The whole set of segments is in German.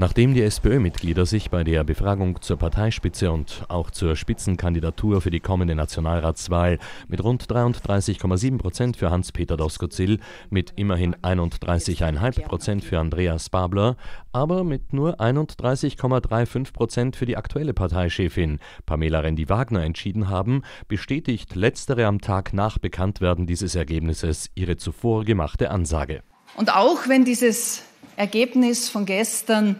Nachdem die SPÖ-Mitglieder sich bei der Befragung zur Parteispitze und auch zur Spitzenkandidatur für die kommende Nationalratswahl mit rund 33,7 Prozent für Hans-Peter Doskozil, mit immerhin 31,5 Prozent für Andreas Babler, aber mit nur 31,35 Prozent für die aktuelle Parteichefin Pamela Rendi-Wagner entschieden haben, bestätigt letztere am Tag nach Bekanntwerden dieses Ergebnisses ihre zuvor gemachte Ansage. Und auch wenn dieses Ergebnis von gestern,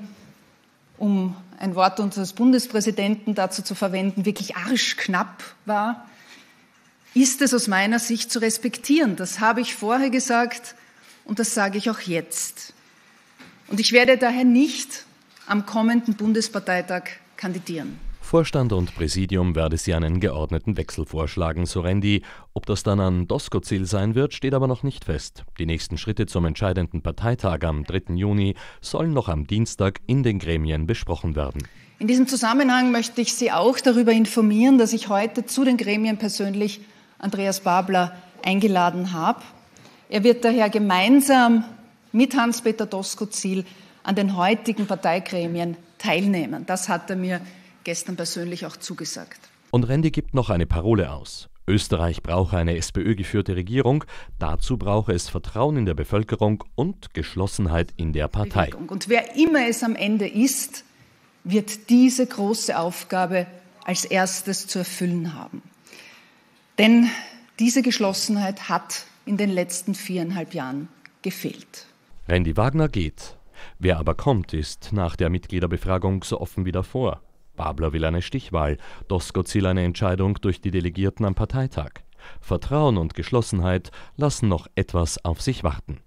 um ein Wort unseres Bundespräsidenten dazu zu verwenden, wirklich arschknapp war, ist es aus meiner Sicht zu respektieren. Das habe ich vorher gesagt und das sage ich auch jetzt. Und ich werde daher nicht am kommenden Bundesparteitag kandidieren. Vorstand und Präsidium werde sie einen geordneten Wechsel vorschlagen, so Rendi. Ob das dann an Doskozil sein wird, steht aber noch nicht fest. Die nächsten Schritte zum entscheidenden Parteitag am 3. Juni sollen noch am Dienstag in den Gremien besprochen werden. In diesem Zusammenhang möchte ich Sie auch darüber informieren, dass ich heute zu den Gremien persönlich Andreas Babler eingeladen habe. Er wird daher gemeinsam mit Hans-Peter Doskozil an den heutigen Parteigremien teilnehmen. Das hat er mir gestern persönlich auch zugesagt. Und Rendi gibt noch eine Parole aus. Österreich brauche eine SPÖ-geführte Regierung, dazu brauche es Vertrauen in der Bevölkerung und Geschlossenheit in der Partei. Und wer immer es am Ende ist, wird diese große Aufgabe als erstes zu erfüllen haben. Denn diese Geschlossenheit hat in den letzten viereinhalb Jahren gefehlt. Randy Wagner geht. Wer aber kommt, ist nach der Mitgliederbefragung so offen wie davor. Babler will eine Stichwahl, Dosko eine Entscheidung durch die Delegierten am Parteitag. Vertrauen und Geschlossenheit lassen noch etwas auf sich warten.